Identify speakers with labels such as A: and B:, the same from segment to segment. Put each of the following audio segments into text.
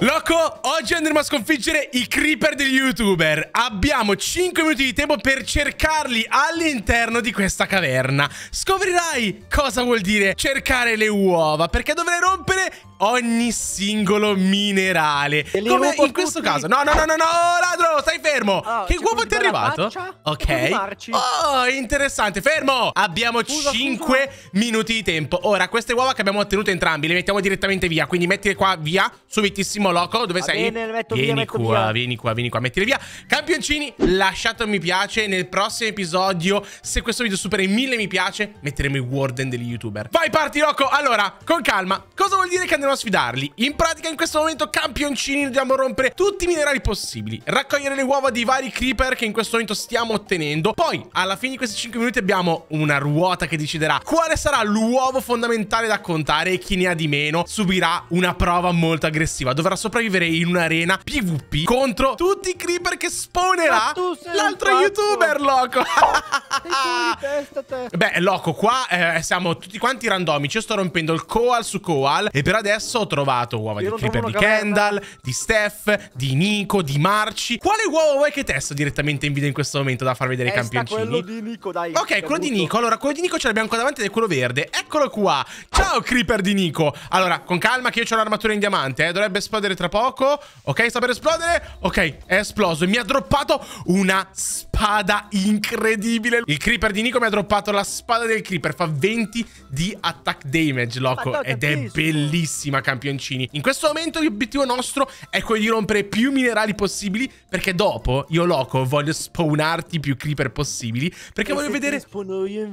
A: Loco, oggi andremo a sconfiggere i creeper degli youtuber. Abbiamo 5 minuti di tempo per cercarli all'interno di questa caverna. Scoprirai cosa vuol dire cercare le uova, perché dovrei rompere ogni singolo minerale. Come in questo tutti. caso. No, no, no, no, no, oh, ladro, stai fermo. Oh, che uovo ti è arrivato? Ok. Oh, interessante. Fermo. Abbiamo scusa, 5 scusa. minuti di tempo. Ora, queste uova che abbiamo ottenuto entrambi, le mettiamo direttamente via. Quindi mettile qua via, subitissimo loco. Dove Va sei? Bene, le metto vieni via, qua, metto via. vieni qua, vieni qua, mettile via. Campioncini, lasciate un mi piace. Nel prossimo episodio, se questo video supera i 1000 mi piace, metteremo i warden degli youtuber. Vai, parti, loco. Allora, con calma. Cosa vuol dire che andremo vengono a sfidarli. In pratica in questo momento campioncini dobbiamo rompere tutti i minerali possibili, raccogliere le uova di vari creeper che in questo momento stiamo ottenendo. Poi alla fine di questi 5 minuti abbiamo una ruota che deciderà quale sarà l'uovo fondamentale da contare e chi ne ha di meno subirà una prova molto aggressiva. Dovrà sopravvivere in un'arena PvP contro tutti i creeper che spawnerà l'altro youtuber, loco. Beh, loco, qua eh, siamo tutti quanti randomici. Io sto rompendo il koal su koal e per adesso adesso ho trovato uova di Creeper di Kendall, di Steph, di Nico, di Marci. Quale uovo vuoi che testo direttamente in video in questo momento da far vedere i campioncini? quello di Nico, dai. Ok, quello di Nico. Allora, quello di Nico ce l'abbiamo qua davanti ed è quello verde. Eccolo qua. Ciao, Creeper di Nico. Allora, con calma che io ho l'armatura in diamante, eh. Dovrebbe esplodere tra poco. Ok, sta per esplodere. Ok, è esploso. E mi ha droppato una spada incredibile. Il Creeper di Nico mi ha droppato la spada del Creeper. Fa 20 di attack damage, loco. Ed è bellissimo grandissima campioncini. In questo momento l'obiettivo nostro è quello di rompere più minerali possibili perché dopo io loco voglio spawnarti più creeper possibili perché e voglio vedere...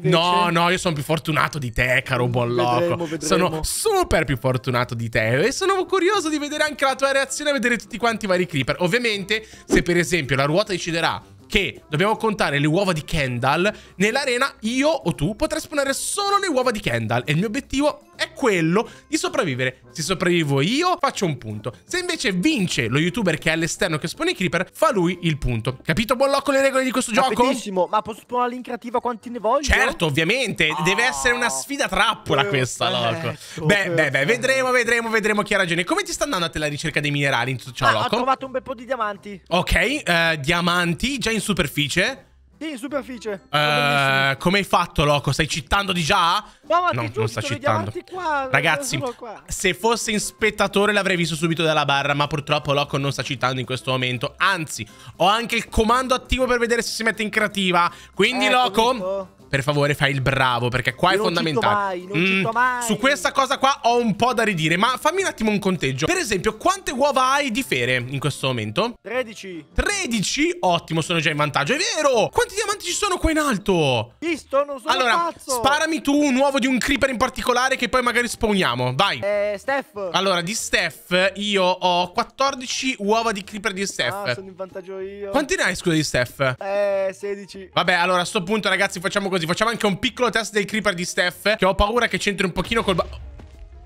A: No, no, io sono più fortunato di te, caro buon loco. vedremo. Sono super più fortunato di te e sono curioso di vedere anche la tua reazione a vedere tutti quanti i vari creeper. Ovviamente se per esempio la ruota deciderà che dobbiamo contare le uova di Kendall, nell'arena io o tu potrai spawnare solo le uova di Kendall e il mio obiettivo è quello di sopravvivere. Se sopravvivo io, faccio un punto. Se invece vince lo youtuber che è all'esterno che spone i creeper, fa lui il punto. Capito, Bollocco, le regole di questo gioco?
B: Benissimo, ma posso spawnare creativa quanti ne voglio? Certo,
A: ovviamente. Oh. Deve essere una sfida trappola questa, loco. Beh, beh, beh, vedremo, vedremo, vedremo chi ha ragione. Come ti sta andando a te la ricerca dei minerali in tutto ciò, ah, loco? Ho trovato
B: un bel po' di diamanti.
A: Ok, eh, diamanti già in superficie.
B: Sì, in superficie.
A: Uh, come hai fatto, loco? Stai cittando di già?
B: No, ma no, non sta cittando. Qua, eh, Ragazzi, qua.
A: se fosse in spettatore l'avrei visto subito dalla barra, ma purtroppo loco non sta cittando in questo momento. Anzi, ho anche il comando attivo per vedere se si mette in creativa. Quindi, eh, loco... Visto per favore fai il bravo perché qua Io è fondamentale. Non mm. Mai, mm, su questa cosa qua ho un po' da ridire, ma fammi un attimo un conteggio. Per esempio, quante uova hai di fere in questo momento?
B: 13.
A: 13? Ottimo, sono già in vantaggio, è vero! Quanti diamanti ci sono qua in alto?
B: Visto, non sono Allora, pazzo.
A: sparami tu un uovo di un creeper in particolare che poi magari spawniamo, vai.
B: Eh, Steph. Allora,
A: di Steph io ho 14 uova di creeper di ah, Steph. Ah, sono in
B: vantaggio io.
A: Quanti ne hai, scusa, di Steph?
B: Eh... 16.
A: Vabbè, allora a sto punto, ragazzi, facciamo così. Facciamo anche un piccolo test dei creeper di Steph. Che ho paura che c'entri un pochino col...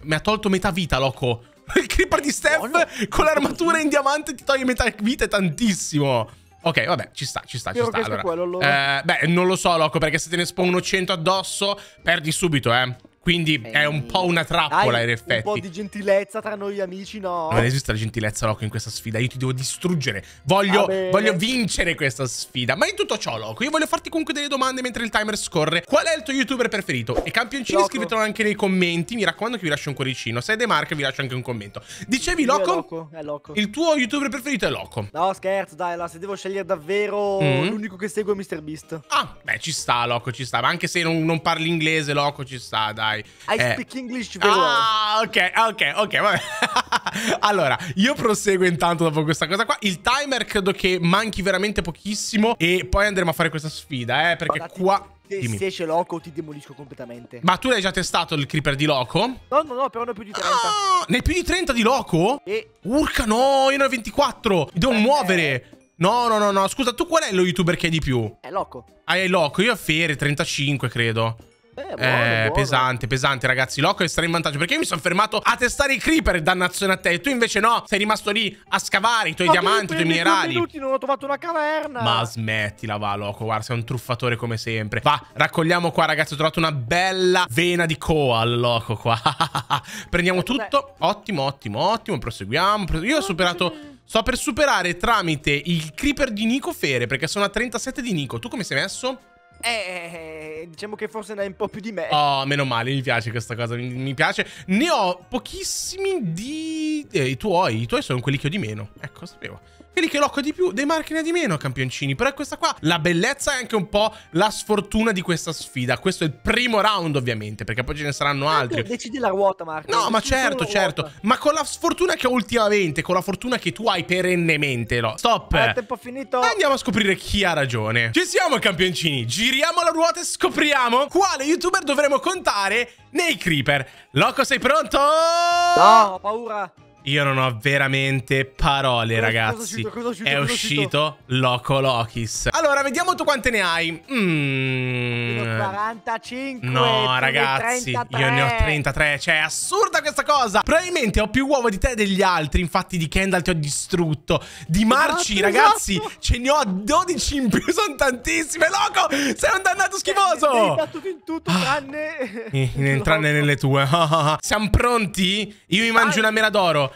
A: Mi ha tolto metà vita, loco. Il creeper di Steph oh, no. con l'armatura in diamante ti toglie metà vita è tantissimo. Ok, vabbè, ci sta, ci sta, Spero ci sta. Allora, quello, allora. Eh, beh, non lo so, Loco, perché se te ne spawno 100 addosso, perdi subito, eh. Quindi è un po' una trappola Dai, in effetti. Un po' di
B: gentilezza tra noi amici, no? Non esiste
A: la gentilezza, Loco, in questa sfida. Io ti devo distruggere. Voglio, voglio, vincere questa sfida. Ma in tutto ciò, Loco, io voglio farti comunque delle domande mentre il timer scorre. Qual è il tuo youtuber preferito? E campioncini Loco. scrivetelo anche nei commenti. Mi raccomando che vi lascio un cuoricino. Se è De Mark vi lascio anche un commento.
B: Dicevi, Loco? È Loco, è Loco.
A: Il tuo youtuber preferito è Loco.
B: No, scherzo, dai, allora, se devo scegliere davvero mm -hmm. l'unico che segue è MrBeast. Ah,
A: beh, ci sta, Loco, ci sta. Ma anche se non, non parli inglese, Loco, ci sta, dai fai. I eh. speak
B: English very Ah,
A: ok, ok, ok, vabbè. allora, io proseguo intanto dopo questa cosa qua. Il timer credo che manchi veramente pochissimo e poi andremo a fare questa sfida, eh, perché Guardate. qua... Se, Dimmi.
B: se c'è Loco ti demolisco completamente.
A: Ma tu l'hai già testato il creeper di Loco?
B: No, no, no, però ne ho più di 30. Ah,
A: ne hai più di 30 di Loco? E... Urca, no, io ne ho 24. Mi Devo eh, muovere. No, no, no, no, scusa, tu qual è lo youtuber che hai di più? È Loco. Ah, è Loco, io a Fiere 35 credo. Eh, buono, eh, buono. pesante, pesante, ragazzi. Loco è in vantaggio. Perché io mi sono fermato a testare i creeper, dannazione a te. E tu invece no, sei rimasto lì a scavare i tuoi Ma diamanti, i tuoi minerali. Minuti,
B: non ho trovato una caverna. Ma
A: smettila, va, Loco. Guarda, sei un truffatore come sempre. Va, raccogliamo qua, ragazzi. Ho trovato una bella vena di coal, Loco, qua. Prendiamo eh, tutto. Ottimo, ottimo, ottimo. Proseguiamo. Io ho superato... Sto per superare tramite il creeper di Nico Fere, perché sono a 37 di Nico. Tu come sei messo?
B: Eh, eh, eh, diciamo che forse ne hai un po' più di me. Oh,
A: meno male, mi piace questa cosa, mi, mi piace. Ne ho pochissimi di... Eh, i tuoi, i tuoi sono quelli che ho di meno. Ecco, sapevo quelli che locco di più, dei marchina di meno, campioncini. Però è questa qua la bellezza e anche un po' la sfortuna di questa sfida. Questo è il primo round, ovviamente, perché poi ce ne saranno eh, altri. Decidi la ruota, Marco. No, ma certo, certo. Ma con la sfortuna che ho ultimamente, con la fortuna che tu hai perennemente, no. Stop. È ah, tempo finito. Andiamo a scoprire chi ha ragione. Ci siamo, campioncini. Giriamo la ruota e scopriamo quale youtuber dovremo contare nei creeper. Loco, sei pronto? No, ho paura. Io non ho veramente parole, cosa, ragazzi. Cosa uscito, uscito, è uscito Loco Lokis. Allora, vediamo tu quante ne hai. Mm. 45. No, ragazzi, io ne ho 33. Cioè, è assurda questa cosa. Probabilmente ho più uova di te degli altri. Infatti, di Kendall ti ho distrutto. Di esatto, Marci, esatto, ragazzi, esatto. ce ne ho 12 in più. Sono tantissime. Loco, sei un dannato schifoso. Hai
B: dato in tutto, ah.
A: tranne... Ah, tranne nelle tue. Siamo pronti? Io mi mangio una mela d'oro.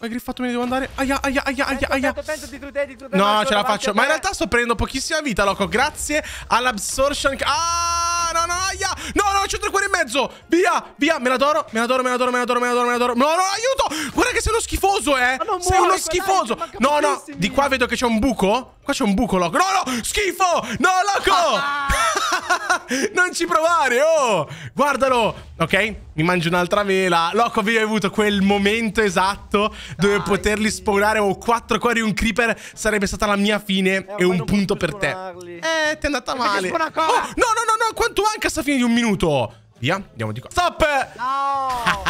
A: Vai griffato, me ne devo andare. Aia, aia, aia, aia, aia.
B: No, ce la faccio. Ma in realtà
A: sto prendendo pochissima vita, loco. Grazie all'absorption. Ah! no, No, no, c'è tre cuori in mezzo! Via, via, me la doro, me la doro, me la doro, me la doro, me la doro, me la doro. No, no, aiuto! Guarda che sei uno schifoso, eh! Muore, sei uno schifoso! Dai, no, no, di qua vedo che c'è un buco. Qua c'è un buco, loco. No, no, schifo! No, loco! non ci provare, oh! Guardalo! Ok, mi mangio un'altra vela. Loco, avevi avuto quel momento esatto dove Dai. poterli spawnare o quattro cuori e un creeper sarebbe stata la mia fine eh, e un punto per te. Eh, ti è andata male. Oh, no, no, no! quanto manca sta fine di un minuto? Via, andiamo di qua. Stop! No!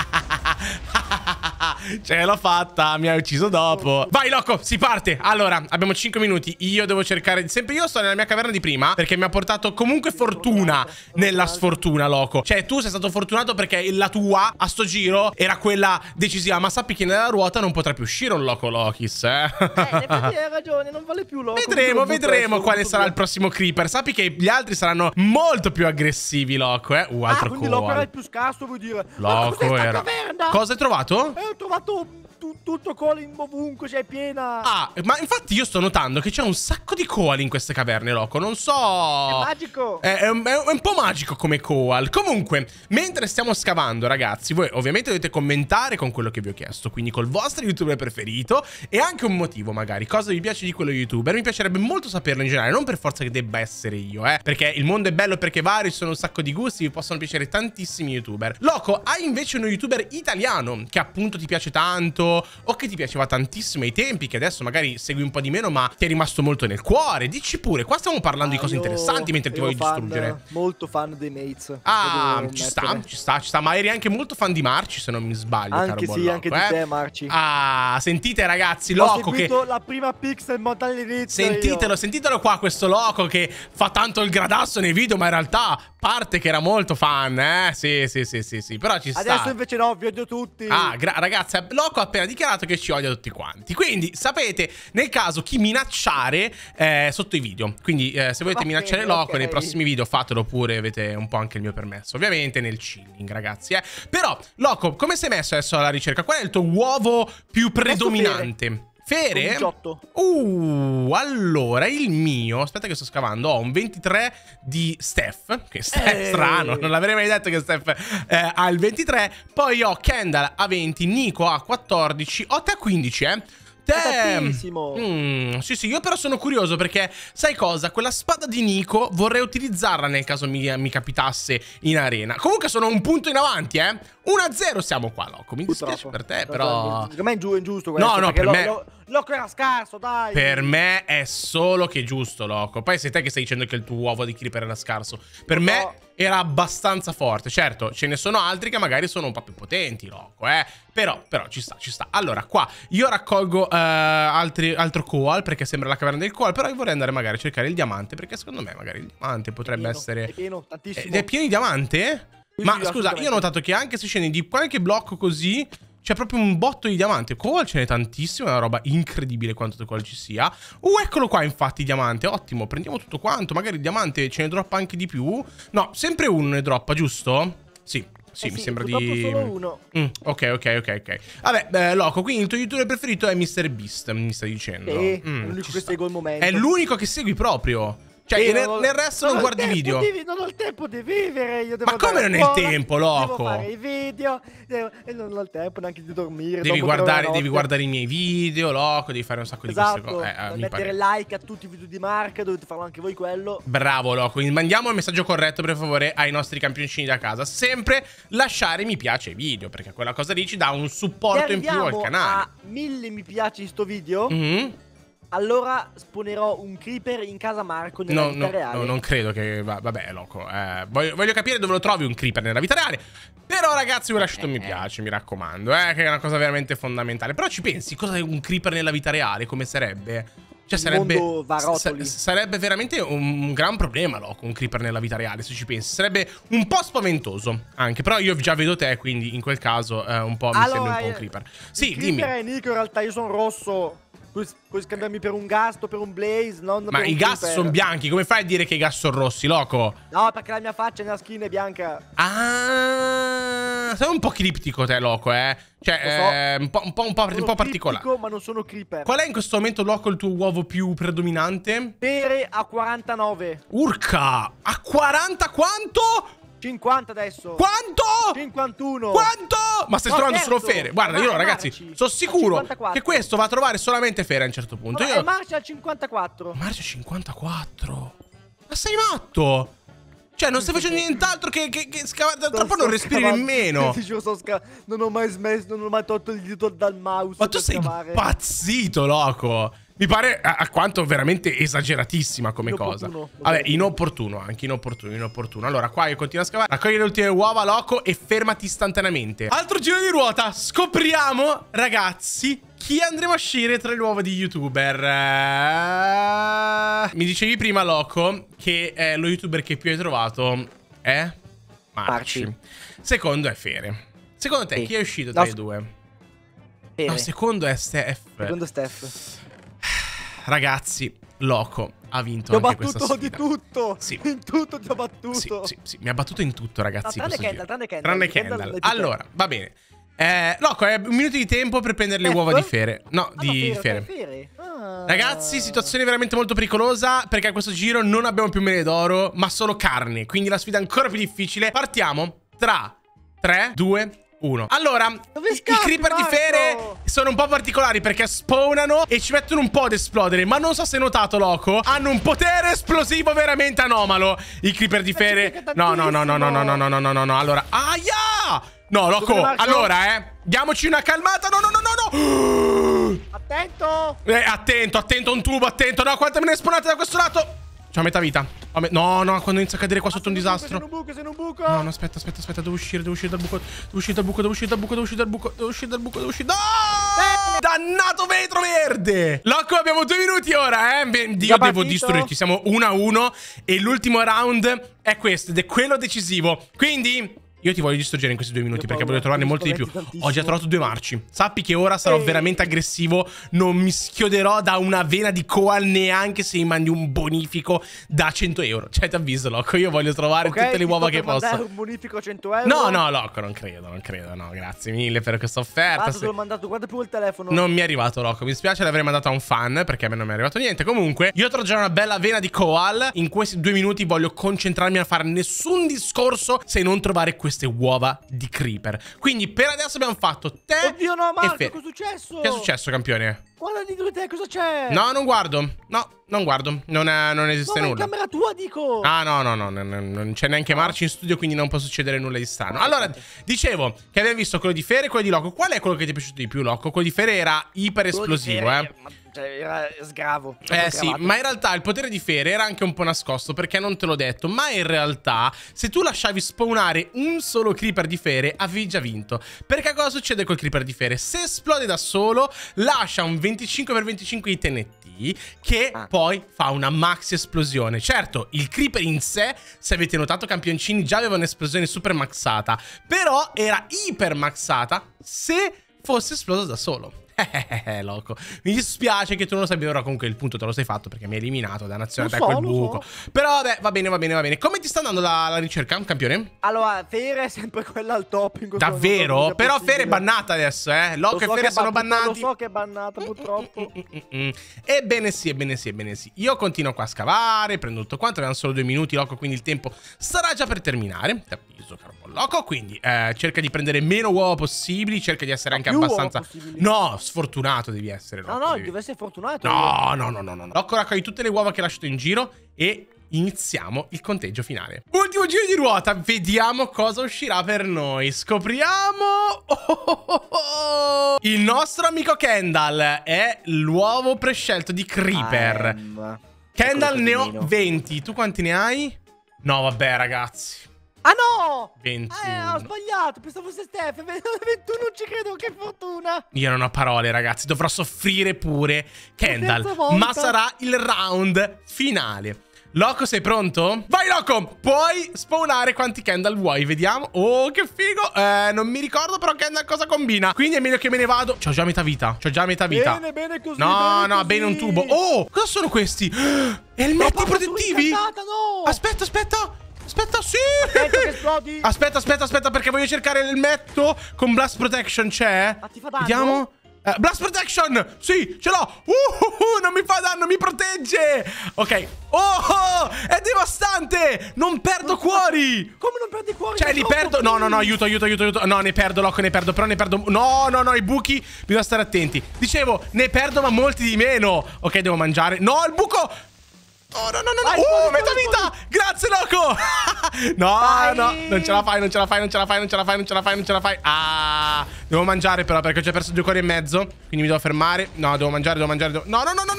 A: Ce l'ho fatta, mi ha ucciso dopo. Vai, loco, si parte. Allora, abbiamo 5 minuti. Io devo cercare Sempre io sto nella mia caverna di prima, perché mi ha portato comunque fortuna nella sfortuna, loco. Cioè, tu sei stato fortunato perché la tua, a sto giro, era quella decisiva. Ma sappi che nella ruota non potrà più uscire un loco Lokis, eh? Eh, hai
B: ragione, non vale più loco. Vedremo, vedremo quale sarà il
A: prossimo creeper. Sappi che gli altri saranno molto più aggressivi, loco, eh? Uh, altro ah, quindi coal. loco era il più
B: scarso, vuol dire.
A: Loco era. Cosa hai trovato?
B: Eh, ho trovato tutto Colin ovunque, cioè piena. Ah,
A: ma infatti io sto notando che c'è un sacco di coal in queste caverne, loco. Non so. È magico. È, è, un, è un po' magico come coal. Comunque, mentre stiamo scavando, ragazzi, voi ovviamente dovete commentare con quello che vi ho chiesto. Quindi col vostro youtuber preferito e anche un motivo, magari. Cosa vi piace di quello youtuber? Mi piacerebbe molto saperlo in generale. Non per forza che debba essere io, eh. Perché il mondo è bello perché vari, ci sono un sacco di gusti, vi possono piacere tantissimi youtuber. Loco, hai invece uno youtuber italiano che appunto ti piace tanto o che ti piaceva tantissimo ai tempi, che adesso magari segui un po' di meno, ma ti è rimasto molto nel cuore. Dici pure, qua stiamo parlando ah, di cose interessanti mentre ti voglio fan, distruggere.
B: Molto fan dei Mates. Ah, ci sta,
A: ci sta, ci sta, ma eri anche molto fan di Marci, se non mi sbaglio. Anche sì, anche eh. di te, Marci. Ah, sentite ragazzi, Ho loco che...
B: la prima pixel
A: di all'inizio. Sentitelo, io. sentitelo qua questo loco che fa tanto il gradasso nei video, ma in realtà parte che era molto fan, eh? Sì, sì, sì, sì, sì, però ci sta. Adesso
B: invece no, vi odio tutti.
A: Ah, ragazzi, loco appena dichiarato che ci odia tutti quanti. Quindi sapete nel caso chi minacciare eh, sotto i video. Quindi eh, se volete Va minacciare bene, Loco okay. nei prossimi video fatelo pure, avete un po' anche il mio permesso. Ovviamente nel chilling ragazzi. Eh. Però Loco, come sei messo adesso alla ricerca? Qual è il tuo uovo più predominante? Fere? 18. Uh, allora il mio, aspetta che sto scavando, ho un 23 di Steph, che è eh. strano, non l'avrei mai detto che Steph eh, ha il 23, poi ho Kendall a 20, Nico a 14, 8 a 15, eh. Mm, sì, sì, io però sono curioso perché, sai cosa? Quella spada di Nico vorrei utilizzarla nel caso mi, mi capitasse in arena. Comunque sono un punto in avanti, eh. 1-0 siamo qua, Loco. Mi dispiace per te, però...
B: Secondo me è giusto. No, no, per lo, me... Lo Loco era scarso, dai. Per
A: me è solo che è giusto, Loco. Poi sei te che stai dicendo che il tuo uovo di creeper era scarso. Per no. me era abbastanza forte. Certo, ce ne sono altri che magari sono un po' più potenti, Loco, eh. Però, però, ci sta, ci sta. Allora, qua io raccolgo eh, altri, altro coal, perché sembra la caverna del coal, però io vorrei andare magari a cercare il diamante, perché secondo me magari il diamante potrebbe pieno, essere... È
B: pieno, tantissimo.
A: Ed è pieno di diamante? Ma scusa, io ho notato che anche se scendi di qualche blocco così, c'è proprio un botto di diamante. Cobalt ce n'è tantissimo, è una roba incredibile quanto di cobalt ci sia. Uh, eccolo qua, infatti, diamante. Ottimo, prendiamo tutto quanto. Magari il diamante ce ne droppa anche di più. No, sempre uno ne droppa, giusto? Sì, sì, eh sì, mi sembra di... Solo uno. Mm, ok, ok, ok, ok. Vabbè, eh, Loco, quindi il tuo youtuber preferito è Mr. Beast, mi stai dicendo. Sì, mm, è l'unico che
B: sta. seguo al momento. È
A: l'unico che segui proprio. Cioè, nel, nel, resto non, non guardi video. Di,
B: non ho il tempo di vivere. Io devo Ma come non hai il tempo, loco? Devo fare i video. Devo, e non ho il tempo neanche di dormire. Devi guardare, devi guardare,
A: i miei video, loco. Devi fare un sacco esatto. di cose. Eh, eh mettere
B: pare. like a tutti i video di marca. Dovete farlo anche voi quello.
A: Bravo, loco. Quindi mandiamo il messaggio corretto, per favore, ai nostri campioncini da casa. Sempre lasciare mi piace i video. Perché quella cosa lì ci dà un supporto in più al canale. A
B: mille mi piace in sto video. Mm -hmm allora spawnerò un creeper in casa Marco nella no, vita no, reale. No,
A: non credo che... Va, vabbè, loco. Eh, voglio, voglio, capire dove lo trovi un creeper nella vita reale. Però, ragazzi, vi lasciate un mi eh. piace, mi raccomando. Eh, che è una cosa veramente fondamentale. Però ci pensi, cosa è un creeper nella vita reale? Come sarebbe? Cioè, sarebbe, sarebbe veramente un gran problema, Loco, un creeper nella vita reale, se ci pensi. Sarebbe un po' spaventoso, anche. Però io già vedo te, quindi in quel caso eh, un po' mi sembra un po' un creeper. Sì, il creeper
B: dimmi. è Nico, in realtà io sono rosso. Puoi, puoi scambiarmi per un gasto, per un blaze. Non Ma i gas sono
A: bianchi. Come fai a dire che i gas sono rossi, loco?
B: No, perché la mia faccia nella skin è bianca.
A: Ah, sei un po' criptico, te, loco, eh. Cioè, so. Eh, un po', un po', un po', un po particolare.
B: ma non sono creeper. Qual è in
A: questo momento, loco, il tuo uovo più predominante?
B: Pere a 49.
A: Urca! A 40
B: quanto? 50 adesso. Quanto? 51. Quanto? Ma stai no, trovando certo. solo Fere. Guarda, ma io ragazzi,
A: sono sicuro che questo va a trovare solamente Fere a un certo punto. Vabbè, io... Marcia al 54. Marcia 54. Ma sei matto? Cioè, non stai facendo nient'altro che, che, che scavare. Tra un po' non respiri scavato. nemmeno. Sì, non ho mai
B: smesso, non ho mai tolto il dito dal mouse. Ma tu sei scavare.
A: impazzito, loco. Mi pare a, a quanto veramente esageratissima come inopportuno, cosa. Vabbè, inopportuno, anche inopportuno, inopportuno. Allora, qua io continuo a scavare. Raccogli le ultime uova, loco, e fermati istantaneamente. Altro giro di ruota. Scopriamo, ragazzi, chi andremo a scegliere tra le uova di youtuber? Eh, mi dicevi prima, Loco, che eh, lo youtuber che più hai trovato è Marci. Marci. Secondo è Fere. Secondo te sì. chi è uscito tra no, i due? Fere. No, secondo è Steph. Secondo
B: Steph
A: ragazzi, Loco ha vinto ti ho battuto di
B: tutto sì. in tutto ti ho battuto sì, sì,
A: sì. mi ha battuto in tutto ragazzi no, tranne, Kendall, tranne, Kendall, tranne Kendall Kendall allora va bene eh, Loco hai un minuto di tempo per prendere le ecco. uova di Fere no ah, di Fere, fere. Ah. ragazzi situazione veramente molto pericolosa perché a questo giro non abbiamo più mele d'oro ma solo carne quindi la sfida è ancora più difficile partiamo tra 3 2 1. 1. Allora, scappi, i creeper Marco? di fere sono un po' particolari perché spawnano e ci mettono un po' ad esplodere. Ma non so se hai notato, Loco, hanno un potere esplosivo veramente anomalo. I creeper di fere... No, no, no, no, no, no, no, no, no, no, no. Allora, aia! No, Loco, allora, eh, diamoci una calmata. No, no, no, no, no. Attento! Eh, attento, attento, un tubo, attento. No, quante me ne esponate da questo lato? C'ho metà vita. Me no, no, quando inizia a cadere qua sotto un disastro. Sei un buco, sei un buco. No, no, aspetta, aspetta, aspetta. Devo uscire, devo uscire dal buco. Devo uscire dal buco, devo uscire dal buco, devo uscire dal buco. Devo uscire dal buco, devo uscire. No! Eh! Dannato vetro verde! Locco, abbiamo due minuti ora, eh. Dio, devo partito. distruggerti. Siamo 1 a 1. E l'ultimo round è questo. Ed è quello decisivo. Quindi, io ti voglio distruggere in questi due minuti perché voglio trovarne molto di più. Tantissimo. Ho già trovato due marci. Sappi che ora sarò Ehi. veramente aggressivo. Non mi schioderò da una vena di coa neanche se mi mandi un bonifico da 100 euro. Cioè, ti avviso, Loco. Io voglio trovare okay, tutte le uova che posso. un
B: bonifico a 100 euro? No, no,
A: Loco, non credo, non credo. No, grazie mille per questa offerta. Ma se... l'ho
B: mandato, guarda più il telefono. Non mi
A: è arrivato, Loco. Mi spiace, l'avrei mandato a un fan perché a me non mi è arrivato niente. Comunque, io trovo già una bella vena di coal. In questi due minuti voglio concentrarmi a fare nessun discorso se non trovare questo queste uova di creeper. Quindi per adesso abbiamo fatto te Oddio no Marco, che è
B: successo? Che è successo campione? Guarda dietro di te, cosa c'è? No, non
A: guardo. No, non guardo. Non, è, non esiste no, nulla. Ma
B: camera tua, dico. Ah,
A: no, no, no. no, no non c'è neanche Marci in studio, quindi non può succedere nulla di strano. Allora, dicevo che abbiamo visto quello di Fere e quello di Loco. Qual è quello che ti è piaciuto di più, Loco? Quello di Fere era iper esplosivo, eh.
B: cioè, era sgravo. Eh sì, ma in realtà
A: il potere di Fere era anche un po' nascosto perché non te l'ho detto. Ma in realtà, se tu lasciavi spawnare un solo creeper di Fere, avevi già vinto. Perché cosa succede col creeper di Fere? Se esplode da solo, lascia un 20 25x25 di TNT che ah. poi fa una max esplosione. Certo, il creeper in sé, se avete notato campioncini, già aveva un'esplosione super maxata, però era iper maxata se fosse esploso da solo. Eh, eh, loco. Mi dispiace che tu non lo sappia. Ora comunque il punto te lo sei fatto perché mi hai eliminato da nazione da so, quel buco. So. Però vabbè, va bene, va bene, va bene. Come ti sta andando la, la ricerca, campione?
B: Allora, Fere è sempre quella al top. Davvero? Però possibile. Fere è bannata
A: adesso, eh. Loco so e Fere sono bannati. Lo
B: so che è bannata, mm, mm, purtroppo.
A: Mm, ebbene sì, ebbene sì, ebbene sì. Io continuo qua a scavare, prendo tutto quanto. Abbiamo solo due minuti, Loco, quindi il tempo sarà già per terminare. Ti avviso, caro Loco. Quindi eh, cerca di prendere meno uova possibili, cerca di essere Ma anche abbastanza... No, sfortunato devi essere. Rocco,
B: no, no, devi... deve essere fortunato. No, no, no,
A: no, no. Rocco raccogli tutte le uova che hai lasciato in giro e iniziamo il conteggio finale. Ultimo giro di ruota, vediamo cosa uscirà per noi. Scopriamo... Oh, oh, oh, il nostro amico Kendall è l'uovo prescelto di Creeper. Ah, Kendall ecco ne ho 20, tu quanti ne hai? No vabbè ragazzi
B: Ah no!
A: 21. Eh,
B: ho sbagliato, pensavo fosse Steph. 21 non ci credo, che fortuna.
A: Io non ho parole, ragazzi. Dovrò soffrire pure Kendall. Ma sarà il round finale. Loco, sei pronto? Vai, Loco! Puoi spawnare quanti Kendall vuoi, vediamo. Oh, che figo! Eh, non mi ricordo però Kendall cosa combina. Quindi è meglio che me ne vado. C'ho già metà vita, c'ho già metà vita. Bene, bene così, No, bene no, così. bene un tubo. Oh, cosa sono questi? Elmetti protettivi? No! Aspetta, aspetta! Aspetta, sì! Aspetta, aspetta, aspetta, perché voglio cercare il metto con Blast Protection, c'è? Ma ti fa danno? Vediamo. Uh, blast Protection! Sì, ce l'ho! Uh, uh, uh, non mi fa danno, mi protegge! Ok. Oh, è devastante! Non perdo cuori! Come non perdi cuori? Cioè, li perdo... No, no, no, aiuto, aiuto, aiuto, aiuto. No, ne perdo, Loco, ne perdo. Però ne perdo... No, no, no, i buchi... Bisogna stare attenti. Dicevo, ne perdo, ma molti di meno. Ok, devo mangiare. No, il buco... Oh, no, no, no, vai, Oh, metà vita! Grazie, loco! no, vai. no, non ce la fai, non ce la fai, non ce la fai, non ce la fai, non ce la fai, non ce la fai. Ah, devo mangiare però perché ho già perso due cuori e mezzo, quindi mi devo fermare. No, devo mangiare, devo mangiare, devo... No, no, no, no,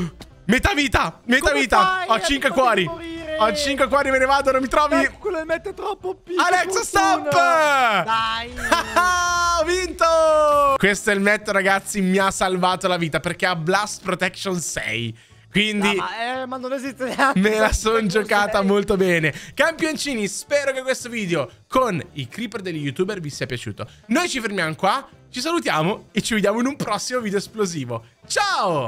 A: no! Metà vita, metà Come vita! Fai? Ho cinque cuori! Ho 5 cuori, me ne vado, non mi trovi! Eh,
B: quello mi mette troppo più! Alexa, stop! Dai!
A: ho vinto! Questo è il metto, ragazzi, mi ha salvato la vita perché ha Blast Protection 6. Quindi no, ah, ma, eh, ma non esiste neanche. Me la son giocata sei. Eh. molto bene. Campioncini, spero che questo video con i creeper degli youtuber vi sia piaciuto. Noi ci fermiamo qua, ci salutiamo e ci vediamo in un prossimo video esplosivo. Ciao!